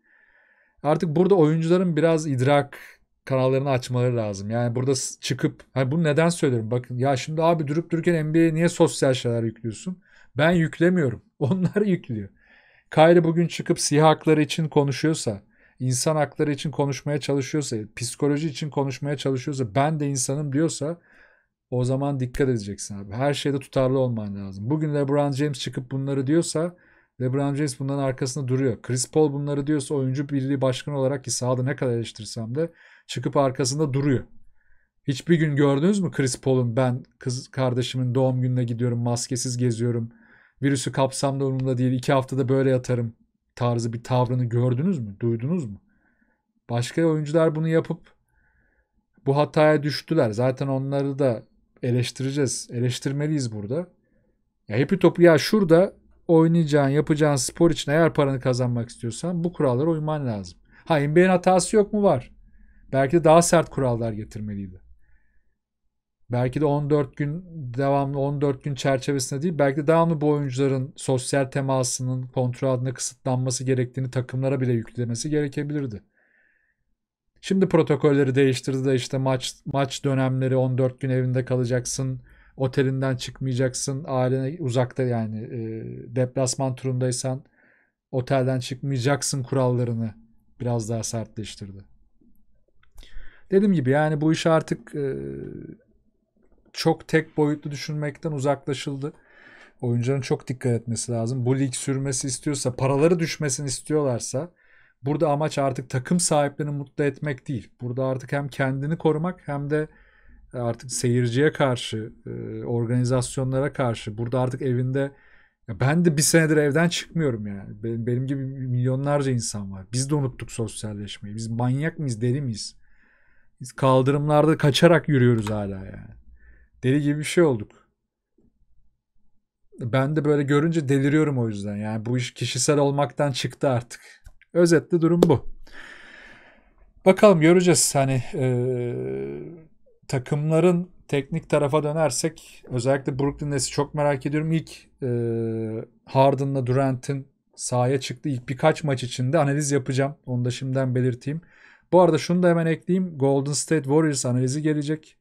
Speaker 1: Artık burada oyuncuların biraz idrak kanallarını açmaları lazım. Yani burada çıkıp hani bunu neden söylüyorum? Bakın ya şimdi abi durup dururken NBA'ye niye sosyal şeyler yüklüyorsun? Ben yüklemiyorum. Onlar yüklüyor. Kayri bugün çıkıp siyah hakları için konuşuyorsa, insan hakları için konuşmaya çalışıyorsa, psikoloji için konuşmaya çalışıyorsa, ben de insanım diyorsa o zaman dikkat edeceksin abi. Her şeyde tutarlı olman lazım. Bugün LeBron James çıkıp bunları diyorsa LeBron James bunların arkasında duruyor. Chris Paul bunları diyorsa oyuncu birliği başkanı olarak ki sahada ne kadar eleştirsem de çıkıp arkasında duruyor. Hiçbir gün gördünüz mü Chris Paul'un ben kız kardeşimin doğum gününe gidiyorum maskesiz geziyorum. Virüsü kapsamda umurumda değil iki haftada böyle yatarım tarzı bir tavrını gördünüz mü? Duydunuz mu? Başka oyuncular bunu yapıp bu hataya düştüler. Zaten onları da eleştireceğiz. Eleştirmeliyiz burada. Ya hepi topu ya şurada oynayacağın, yapacağın spor için eğer paranı kazanmak istiyorsan bu kurallara uyman lazım. Ha NBA'nin hatası yok mu? Var. Belki de daha sert kurallar getirmeliydi. Belki de 14 gün devamlı 14 gün çerçevesinde değil belki de devamlı bu oyuncuların sosyal temasının kontrol kontratına kısıtlanması gerektiğini takımlara bile yüklemesi gerekebilirdi. Şimdi protokolleri değiştirdi de işte maç maç dönemleri 14 gün evinde kalacaksın. Otelinden çıkmayacaksın. Ailene uzakta yani e, deplasman turundaysan otelden çıkmayacaksın kurallarını biraz daha sertleştirdi. Dediğim gibi yani bu iş artık e, çok tek boyutlu düşünmekten uzaklaşıldı. Oyuncuların çok dikkat etmesi lazım. Bu lig sürmesi istiyorsa, paraları düşmesini istiyorlarsa burada amaç artık takım sahiplerini mutlu etmek değil. Burada artık hem kendini korumak hem de artık seyirciye karşı, e, organizasyonlara karşı. Burada artık evinde ya ben de bir senedir evden çıkmıyorum yani. Benim, benim gibi milyonlarca insan var. Biz de unuttuk sosyalleşmeyi. Biz manyak mıyız, deli miyiz? Biz kaldırımlarda kaçarak yürüyoruz hala yani. Deli gibi bir şey olduk. Ben de böyle görünce deliriyorum o yüzden. Yani bu iş kişisel olmaktan çıktı artık. Özetle durum bu. Bakalım göreceğiz. Hani e, takımların teknik tarafa dönersek özellikle Brooklyn Nets'i çok merak ediyorum. İlk e, Harden'la Durant'in sahaya çıktı ilk birkaç maç içinde analiz yapacağım. Onu da şimdiden belirteyim. Bu arada şunu da hemen ekleyeyim. Golden State Warriors analizi gelecek.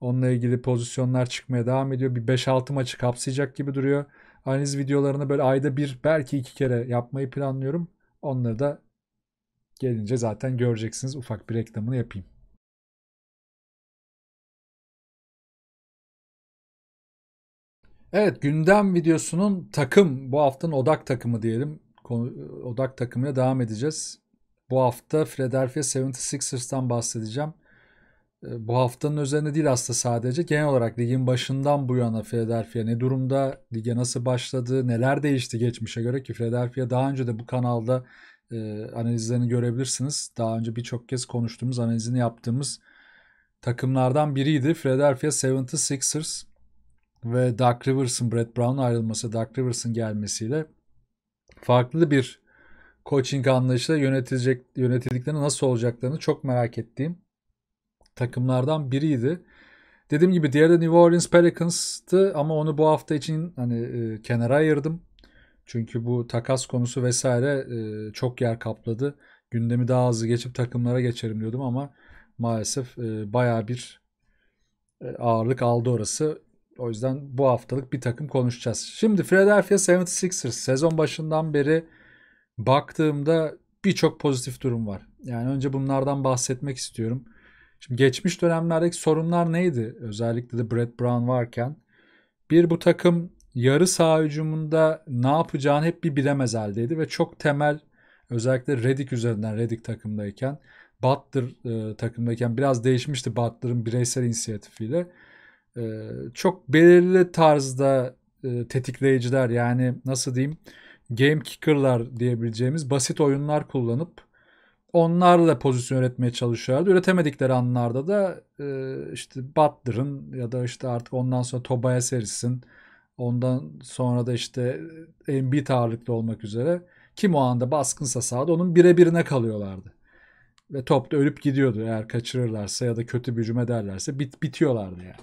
Speaker 1: Onunla ilgili pozisyonlar çıkmaya devam ediyor. Bir 5-6 maçı kapsayacak gibi duruyor. Analiz videolarını böyle ayda bir belki iki kere yapmayı planlıyorum. Onları da gelince zaten göreceksiniz. Ufak bir reklamını yapayım. Evet gündem videosunun takım bu haftanın odak takımı diyelim. odak takımına devam edeceğiz. Bu hafta Philadelphia 76ers'tan bahsedeceğim. Ee, bu haftanın üzerine değil aslında sadece. Genel olarak ligin başından bu yana Philadelphia ne durumda, lige nasıl başladı, neler değişti geçmişe göre ki Philadelphia daha önce de bu kanalda e, analizlerini görebilirsiniz. Daha önce birçok kez konuştuğumuz, analizini yaptığımız takımlardan biriydi. Philadelphia 76ers ve Doug Rivers'ın Brad Brown'un ayrılması, Doug Rivers'ın gelmesiyle farklı bir coaching anlayışıyla yönetilecek, yönetildiklerini nasıl olacaklarını çok merak ettiğim takımlardan biriydi. Dediğim gibi diğer de New Orleans Pelicans'tı ama onu bu hafta için hani e, kenara ayırdım. Çünkü bu takas konusu vesaire e, çok yer kapladı. Gündemi daha hızlı geçip takımlara geçerim diyordum ama maalesef e, baya bir e, ağırlık aldı orası. O yüzden bu haftalık bir takım konuşacağız. Şimdi Philadelphia 76ers sezon başından beri baktığımda birçok pozitif durum var. Yani önce bunlardan bahsetmek istiyorum. Şimdi geçmiş dönemlerdeki sorunlar neydi? Özellikle de Brett Brown varken. Bir bu takım yarı saha hücumunda ne yapacağını hep bir bilemez haldeydi ve çok temel özellikle Redick üzerinden Redick takımdayken Butler e, takımdayken biraz değişmişti Butler'ın bireysel inisiyatifiyle. E, çok belirli tarzda e, tetikleyiciler yani nasıl diyeyim game kicker'lar diyebileceğimiz basit oyunlar kullanıp onlarla pozisyon üretmeye çalışıyorlardı. Üretemedikleri anlarda da e, işte Butler'ın ya da işte artık ondan sonra Tobias Harris'in ondan sonra da işte Embiid ağırlıklı olmak üzere kim o anda baskınsa sahada onun birebirine kalıyorlardı. Ve top da ölüp gidiyordu eğer kaçırırlarsa ya da kötü bir hücum ederlerse bit bitiyorlardı yani.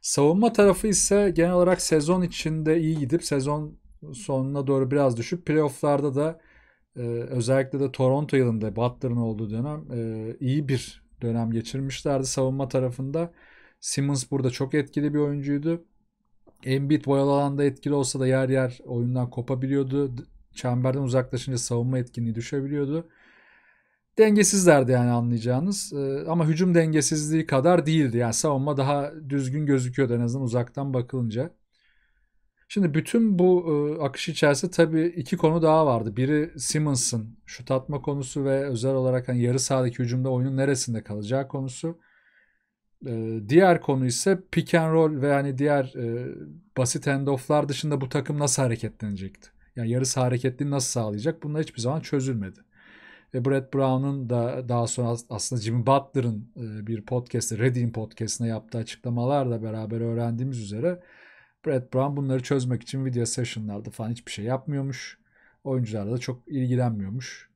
Speaker 1: Savunma tarafı ise genel olarak sezon içinde iyi gidip sezon sonuna doğru biraz düşüp playofflarda da e, özellikle de Toronto yılında Butler'ın olduğu dönem e, iyi bir dönem geçirmişlerdi savunma tarafında. Simmons burada çok etkili bir oyuncuydu. Embiid boyalı alanda etkili olsa da yer yer oyundan kopabiliyordu. Çemberden uzaklaşınca savunma etkinliği düşebiliyordu. Dengesizlerdi yani anlayacağınız. E, ama hücum dengesizliği kadar değildi. Yani savunma daha düzgün gözüküyordu en azından uzaktan bakılınca. Şimdi bütün bu e, akış içerisinde tabii iki konu daha vardı. Biri Simmons'ın şut atma konusu ve özel olarak hani yarı sahadaki hücumda oyunun neresinde kalacağı konusu. E, diğer konu ise pick and roll ve hani diğer e, basit handoff'lar dışında bu takım nasıl hareketlenecekti? Yani yarısı saha hareketliğini nasıl sağlayacak? Bunlar hiçbir zaman çözülmedi. Ve Brett Brown'un da daha sonra aslında Jimmy Butler'ın e, bir podcast'te, Redding podcast'ine yaptığı açıklamalarla beraber öğrendiğimiz üzere Brad Brown bunları çözmek için video session'larda falan hiçbir şey yapmıyormuş. Oyuncularla da çok ilgilenmiyormuş.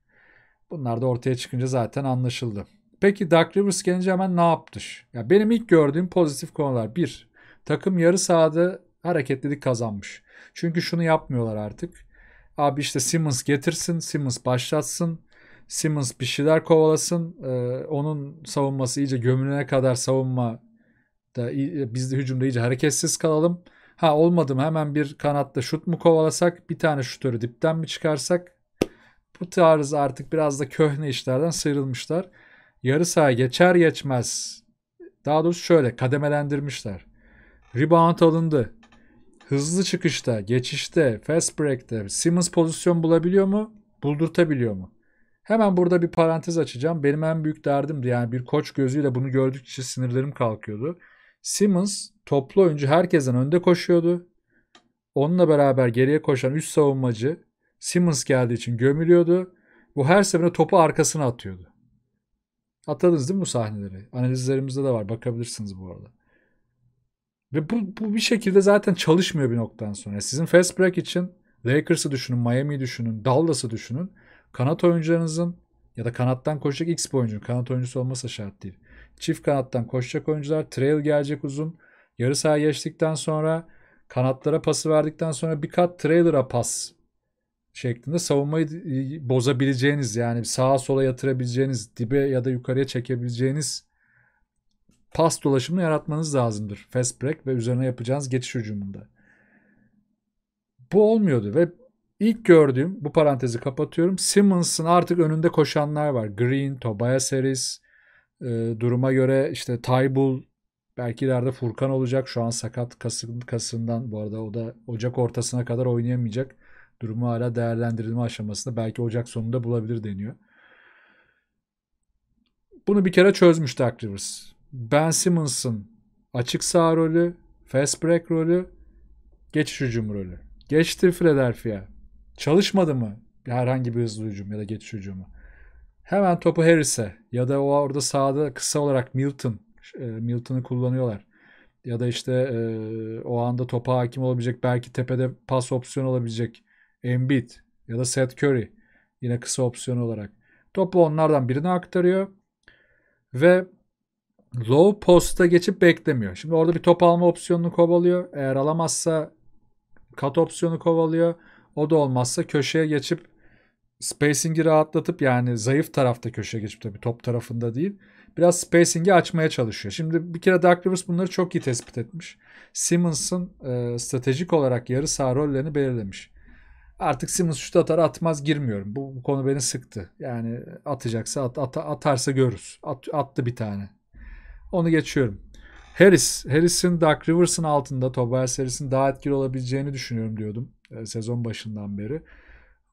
Speaker 1: Bunlar da ortaya çıkınca zaten anlaşıldı. Peki Dark Rivers gelince hemen ne yaptı? Ya benim ilk gördüğüm pozitif konular. Bir, takım yarı sahada hareketlilik kazanmış. Çünkü şunu yapmıyorlar artık. Abi işte Simmons getirsin, Simmons başlatsın. Simmons bir şeyler kovalasın. Ee, onun savunması iyice gömülene kadar savunma da biz de hücumda iyice hareketsiz kalalım. Ha olmadı mı hemen bir kanatta şut mu kovalasak? Bir tane şutörü dipten mi çıkarsak? Bu tarz artık biraz da köhne işlerden sıyrılmışlar. Yarı sahaya geçer geçmez. Daha doğrusu şöyle kademelendirmişler. Rebound alındı. Hızlı çıkışta, geçişte, fast break'te Simmons pozisyon bulabiliyor mu? Buldurtabiliyor mu? Hemen burada bir parantez açacağım. Benim en büyük derdimdi yani bir koç gözüyle bunu gördükçe sinirlerim kalkıyordu. Simmons toplu oyuncu herkesten önde koşuyordu. Onunla beraber geriye koşan üst savunmacı Simmons geldiği için gömülüyordu. Bu her seferinde topu arkasına atıyordu. Atladınız değil mi bu sahneleri? Analizlerimizde de var. Bakabilirsiniz bu arada. Ve bu, bu bir şekilde zaten çalışmıyor bir noktadan sonra. Sizin fast break için Lakers'ı düşünün, Miami'yi düşünün, Dallas'ı düşünün. Kanat oyuncularınızın ya da kanattan koşacak X bir oyuncunun kanat oyuncusu olmasa şart değil. Çift kanattan koşacak oyuncular, trail gelecek uzun. Yarı saha geçtikten sonra kanatlara pası verdikten sonra bir kat trailer'a pas şeklinde savunmayı e, bozabileceğiniz yani sağa sola yatırabileceğiniz dibe ya da yukarıya çekebileceğiniz pas dolaşımı yaratmanız lazımdır. Fast break ve üzerine yapacağınız geçiş hücumunda. Bu olmuyordu ve ilk gördüğüm bu parantezi kapatıyorum. Simmons'ın artık önünde koşanlar var. Green, Tobias Harris, e, duruma göre işte Tybull Belki ileride Furkan olacak. Şu an sakat Kasım, Kasım'dan bu arada o da Ocak ortasına kadar oynayamayacak. Durumu hala değerlendirilme aşamasında. Belki Ocak sonunda bulabilir deniyor. Bunu bir kere çözmüş Dark Rivers. Ben Simmons'ın açık sağ rolü, fast break rolü, geçiş hücum rolü. Geçti Philadelphia. Çalışmadı mı herhangi bir hızlı hücum ya da geçiş hücumu? Hemen topu Harris'e ya da o orada sağda kısa olarak Milton e, Milton'ı kullanıyorlar. Ya da işte e, o anda topa hakim olabilecek belki tepede pas opsiyonu olabilecek Embiid ya da Seth Curry yine kısa opsiyon olarak. Topu onlardan birine aktarıyor ve low posta geçip beklemiyor. Şimdi orada bir top alma opsiyonunu kovalıyor. Eğer alamazsa kat opsiyonu kovalıyor. O da olmazsa köşeye geçip spacing'i rahatlatıp yani zayıf tarafta köşeye geçip tabii top tarafında değil biraz spacing'i açmaya çalışıyor. Şimdi bir kere Dark Rivers bunları çok iyi tespit etmiş. Simmons'ın e, stratejik olarak yarı saha rollerini belirlemiş. Artık Simmons şut atar atmaz girmiyorum. Bu, bu konu beni sıktı. Yani atacaksa at, at atarsa görürüz. At, attı bir tane. Onu geçiyorum. Harris. Harris'in Dark Rivers'ın altında Tobias Harris'in daha etkili olabileceğini düşünüyorum diyordum e, sezon başından beri.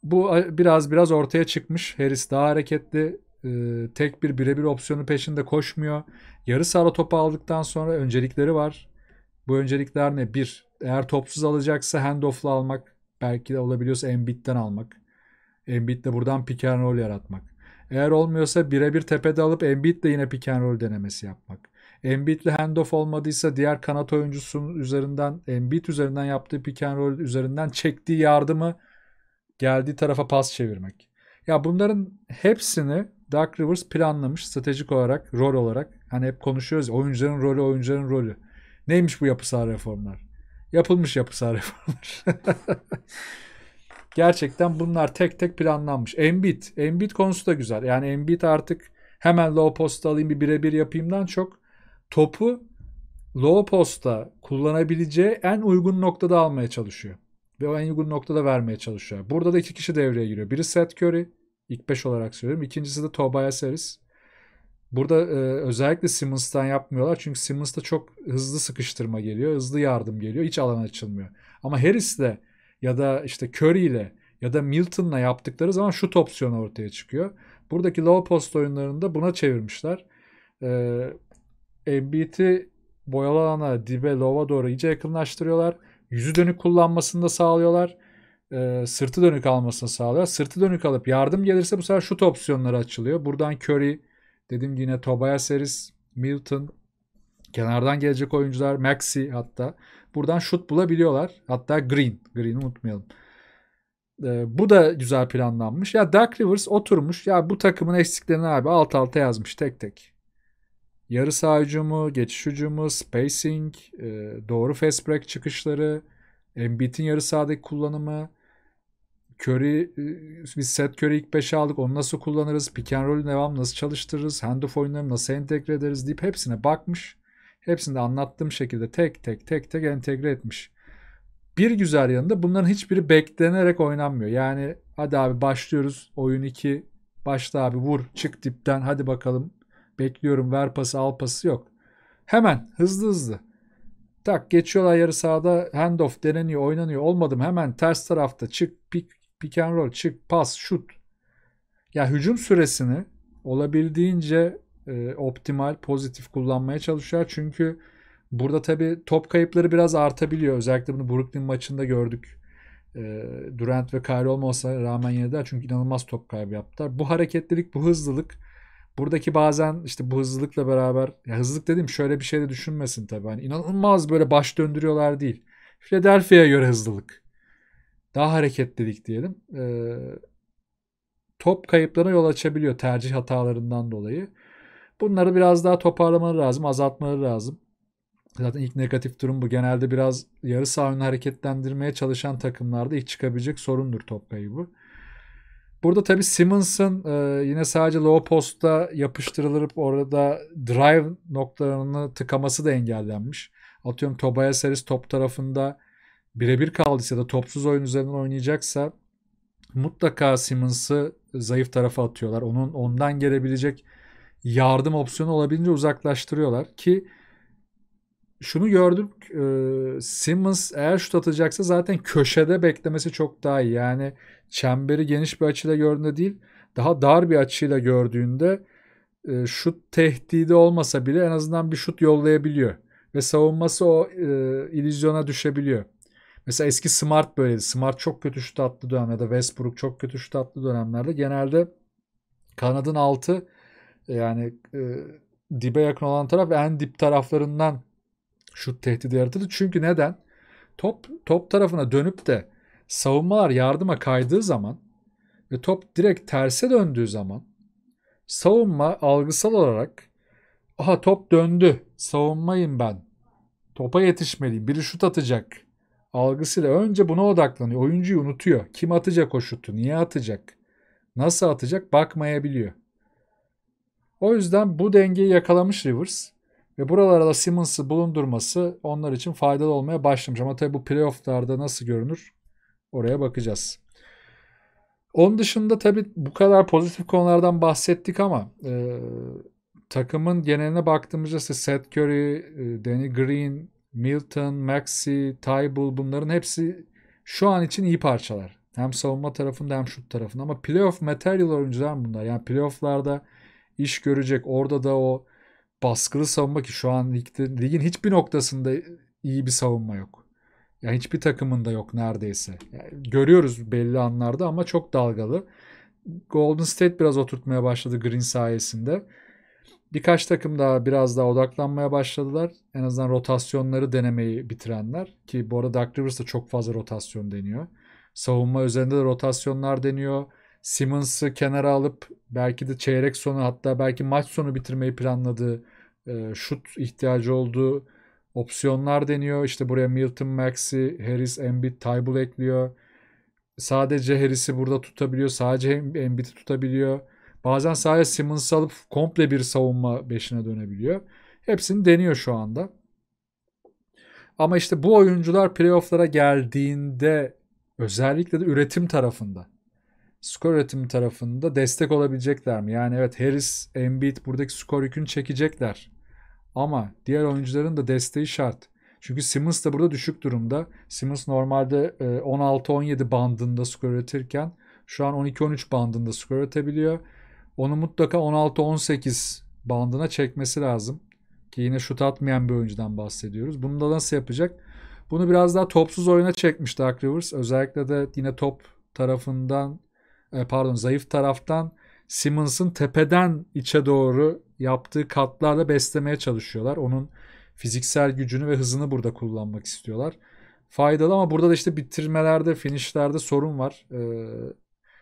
Speaker 1: Bu biraz biraz ortaya çıkmış. Harris daha hareketli, e, tek bir birebir opsiyonu peşinde koşmuyor. Yarı sahada topu aldıktan sonra öncelikleri var. Bu öncelikler ne? Bir, eğer topsuz alacaksa handoff'la almak. Belki de olabiliyorsa Embiid'den almak. Embiid'le buradan pick and roll yaratmak. Eğer olmuyorsa birebir tepede alıp Embiid'le yine pick and roll denemesi yapmak. Embiid'le handoff olmadıysa diğer kanat oyuncusunun üzerinden Embiid üzerinden yaptığı pick and roll üzerinden çektiği yardımı geldiği tarafa pas çevirmek. Ya bunların hepsini Dark Rivers planlamış stratejik olarak, rol olarak. Hani hep konuşuyoruz ya, oyuncuların rolü, oyuncuların rolü. Neymiş bu yapısal reformlar? Yapılmış yapısal reformlar. Gerçekten bunlar tek tek planlanmış. Embiid, Embiid konusu da güzel. Yani Embiid artık hemen low post alayım bir birebir yapayımdan çok topu low posta kullanabileceği en uygun noktada almaya çalışıyor. Ve o en uygun noktada vermeye çalışıyor. Burada da iki kişi devreye giriyor. Biri Seth Curry, İlk 5 olarak söylüyorum. İkincisi de Tobias Harris. Burada e, özellikle Simmons'tan yapmıyorlar. Çünkü Simmons'ta çok hızlı sıkıştırma geliyor. Hızlı yardım geliyor. Hiç alan açılmıyor. Ama Harris'le ya da işte Curry ile ya da Milton'la yaptıkları zaman şut opsiyonu ortaya çıkıyor. Buradaki low post oyunlarında buna çevirmişler. Ee, Embiid'i boyalı alana dibe lova doğru iyice yakınlaştırıyorlar. Yüzü dönük kullanmasını da sağlıyorlar e, sırtı dönük almasını sağlıyor. Sırtı dönük alıp yardım gelirse bu sefer şut opsiyonları açılıyor. Buradan Curry, dedim yine Tobias Harris, Milton, kenardan gelecek oyuncular, Maxi hatta. Buradan şut bulabiliyorlar. Hatta Green, Green'i unutmayalım. E, bu da güzel planlanmış. Ya Dark Rivers oturmuş. Ya bu takımın eksiklerini abi alt alta yazmış tek tek. Yarı sağ hücumu, geçiş hücumu, spacing, e, doğru fast break çıkışları, Embiid'in yarı sahadaki kullanımı, Curry, e, biz set Curry ilk 5'e aldık. Onu nasıl kullanırız? Pick and roll devam nasıl çalıştırırız? Handoff oyunlarını nasıl entegre ederiz deyip hepsine bakmış. Hepsini de anlattığım şekilde tek tek tek tek entegre etmiş. Bir güzel yanında bunların hiçbiri beklenerek oynanmıyor. Yani hadi abi başlıyoruz. Oyun 2 başla abi vur çık dipten hadi bakalım. Bekliyorum ver pası al pası yok. Hemen hızlı hızlı. Tak geçiyorlar yarı sahada handoff deneniyor oynanıyor olmadım hemen ters tarafta çık pik pick and roll, çık, pas, şut. Ya hücum süresini olabildiğince e, optimal, pozitif kullanmaya çalışıyor. Çünkü burada tabii top kayıpları biraz artabiliyor. Özellikle bunu Brooklyn maçında gördük. E, Durant ve Kyrie olmasa rağmen yine de çünkü inanılmaz top kaybı yaptılar. Bu hareketlilik, bu hızlılık buradaki bazen işte bu hızlılıkla beraber ya hızlılık dedim şöyle bir şey de düşünmesin tabi Hani inanılmaz böyle baş döndürüyorlar değil. Philadelphia'ya göre hızlılık daha hareketlilik diyelim. E, top kayıplarına yol açabiliyor tercih hatalarından dolayı. Bunları biraz daha toparlamaları lazım, azaltmaları lazım. Zaten ilk negatif durum bu. Genelde biraz yarı saha hareketlendirmeye çalışan takımlarda ilk çıkabilecek sorundur top kaybı. Burada tabi Simmons'ın e, yine sadece low postta yapıştırılıp orada drive noktalarını tıkaması da engellenmiş. Atıyorum Tobias Harris top tarafında birebir kaldıysa da topsuz oyun üzerinden oynayacaksa mutlaka Simmons'ı zayıf tarafa atıyorlar. Onun ondan gelebilecek yardım opsiyonu olabildiğince uzaklaştırıyorlar ki şunu gördüm: e, Simmons eğer şut atacaksa zaten köşede beklemesi çok daha iyi. Yani çemberi geniş bir açıyla gördüğünde değil daha dar bir açıyla gördüğünde e, şut tehdidi olmasa bile en azından bir şut yollayabiliyor. Ve savunması o e, illüzyona düşebiliyor. Mesela eski Smart böyleydi. Smart çok kötü şut attı dönem ya da Westbrook çok kötü şut attı dönemlerde genelde kanadın altı yani e, dibe yakın olan taraf en dip taraflarından şut tehdidi yaratırdı. Çünkü neden? Top top tarafına dönüp de savunmalar yardıma kaydığı zaman ve top direkt terse döndüğü zaman savunma algısal olarak aha top döndü savunmayım ben topa yetişmeliyim biri şut atacak algısıyla önce buna odaklanıyor. Oyuncuyu unutuyor. Kim atacak o şutu? Niye atacak? Nasıl atacak? Bakmayabiliyor. O yüzden bu dengeyi yakalamış Rivers. Ve buralarda Simmons'ı bulundurması onlar için faydalı olmaya başlamış. Ama tabii bu playofflarda nasıl görünür oraya bakacağız. Onun dışında tabii bu kadar pozitif konulardan bahsettik ama e, takımın geneline baktığımızda işte Seth Curry, e, Danny Green, Milton, Maxi, Tybull bunların hepsi şu an için iyi parçalar. Hem savunma tarafında hem şut tarafında ama playoff material oyuncular bunlar. Yani playofflarda iş görecek. Orada da o baskılı savunma ki şu an ligde, ligin hiçbir noktasında iyi bir savunma yok. Yani hiçbir takımında yok neredeyse. Yani görüyoruz belli anlarda ama çok dalgalı. Golden State biraz oturtmaya başladı Green sayesinde. Birkaç takım daha biraz daha odaklanmaya başladılar. En azından rotasyonları denemeyi bitirenler. Ki bu arada Dark Rivers'da çok fazla rotasyon deniyor. Savunma üzerinde de rotasyonlar deniyor. Simmons'ı kenara alıp belki de çeyrek sonu hatta belki maç sonu bitirmeyi planladığı e, şut ihtiyacı olduğu opsiyonlar deniyor. İşte buraya Milton Maxi, Harris, Embiid, Taybul ekliyor. Sadece Harris'i burada tutabiliyor. Sadece Embiid'i tutabiliyor. Bazen sahaya Simmons alıp komple bir savunma beşine dönebiliyor. Hepsini deniyor şu anda. Ama işte bu oyuncular playofflara geldiğinde özellikle de üretim tarafında skor üretimi tarafında destek olabilecekler mi? Yani evet Harris, Embiid buradaki skor yükünü çekecekler. Ama diğer oyuncuların da desteği şart. Çünkü Simmons da burada düşük durumda. Simmons normalde 16-17 e, bandında skor üretirken şu an 12-13 bandında skor üretebiliyor. Onu mutlaka 16-18 bandına çekmesi lazım. Ki yine şut atmayan bir oyuncudan bahsediyoruz. Bunu da nasıl yapacak? Bunu biraz daha topsuz oyuna çekmişti Dark Rivers. Özellikle de yine top tarafından e, pardon zayıf taraftan Simmons'ın tepeden içe doğru yaptığı katlarla beslemeye çalışıyorlar. Onun fiziksel gücünü ve hızını burada kullanmak istiyorlar. Faydalı ama burada da işte bitirmelerde, finishlerde sorun var. Ee,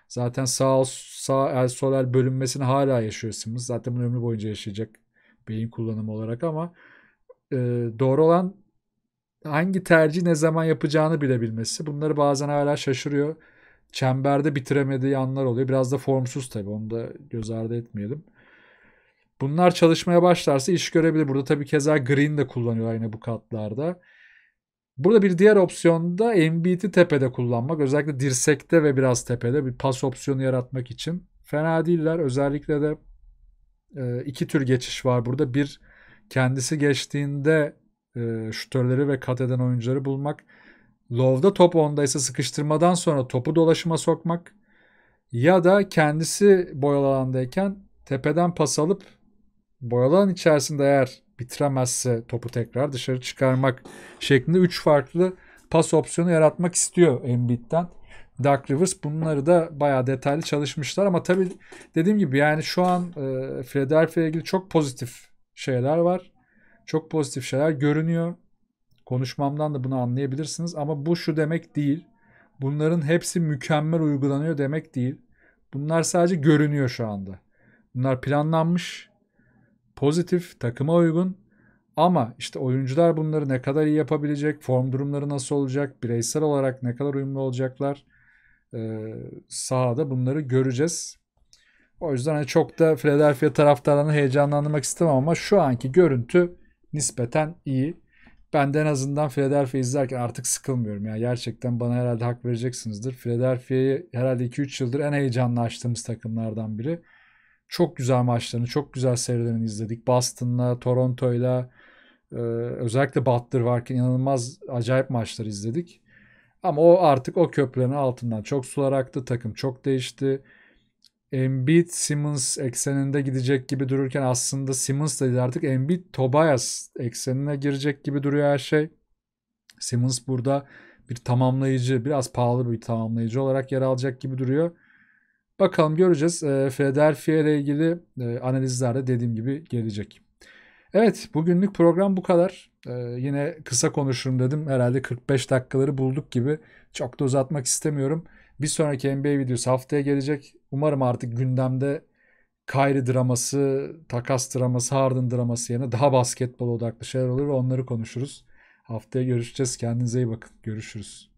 Speaker 1: Zaten sağ, sağ el sol el bölünmesini hala yaşıyorsunuz. Zaten bunu ömrü boyunca yaşayacak beyin kullanımı olarak ama e, doğru olan hangi tercih ne zaman yapacağını bilebilmesi. Bunları bazen hala şaşırıyor. Çemberde bitiremediği anlar oluyor. Biraz da formsuz tabii. Onu da göz ardı etmeyelim. Bunlar çalışmaya başlarsa iş görebilir. Burada tabii keza green de kullanıyor yine bu katlarda. Burada bir diğer opsiyonda MBT tepede kullanmak. Özellikle dirsekte ve biraz tepede bir pas opsiyonu yaratmak için. Fena değiller. Özellikle de e, iki tür geçiş var burada. Bir kendisi geçtiğinde e, şutörleri ve kat eden oyuncuları bulmak. Love'da top ondaysa sıkıştırmadan sonra topu dolaşıma sokmak. Ya da kendisi boyalı alandayken tepeden pas alıp boyalı alan içerisinde eğer bitiremezse topu tekrar dışarı çıkarmak şeklinde 3 farklı pas opsiyonu yaratmak istiyor Embiid'den. Dark Rivers bunları da bayağı detaylı çalışmışlar ama tabii dediğim gibi yani şu an e, Philadelphia ilgili çok pozitif şeyler var. Çok pozitif şeyler görünüyor. Konuşmamdan da bunu anlayabilirsiniz ama bu şu demek değil. Bunların hepsi mükemmel uygulanıyor demek değil. Bunlar sadece görünüyor şu anda. Bunlar planlanmış pozitif, takıma uygun ama işte oyuncular bunları ne kadar iyi yapabilecek, form durumları nasıl olacak, bireysel olarak ne kadar uyumlu olacaklar ee, sahada bunları göreceğiz. O yüzden hani çok da Philadelphia taraftarlarını heyecanlandırmak istemem ama şu anki görüntü nispeten iyi. Ben de en azından Philadelphia izlerken artık sıkılmıyorum. Yani gerçekten bana herhalde hak vereceksinizdir. Philadelphia'yı herhalde 2-3 yıldır en heyecanlı açtığımız takımlardan biri çok güzel maçlarını, çok güzel serilerini izledik. Boston'la, Toronto'yla e, özellikle Butler varken inanılmaz acayip maçlar izledik. Ama o artık o köprülerin altından çok sular aktı. Takım çok değişti. Embiid Simmons ekseninde gidecek gibi dururken aslında Simmons da artık Embiid Tobias eksenine girecek gibi duruyor her şey. Simmons burada bir tamamlayıcı, biraz pahalı bir tamamlayıcı olarak yer alacak gibi duruyor. Bakalım göreceğiz. E, Philadelphia ile ilgili e, analizler de dediğim gibi gelecek. Evet bugünlük program bu kadar. E, yine kısa konuşurum dedim. Herhalde 45 dakikaları bulduk gibi. Çok da uzatmak istemiyorum. Bir sonraki NBA videosu haftaya gelecek. Umarım artık gündemde Kyrie draması, takas draması, Harden draması yerine daha basketbol odaklı şeyler olur ve onları konuşuruz. Haftaya görüşeceğiz. Kendinize iyi bakın. Görüşürüz.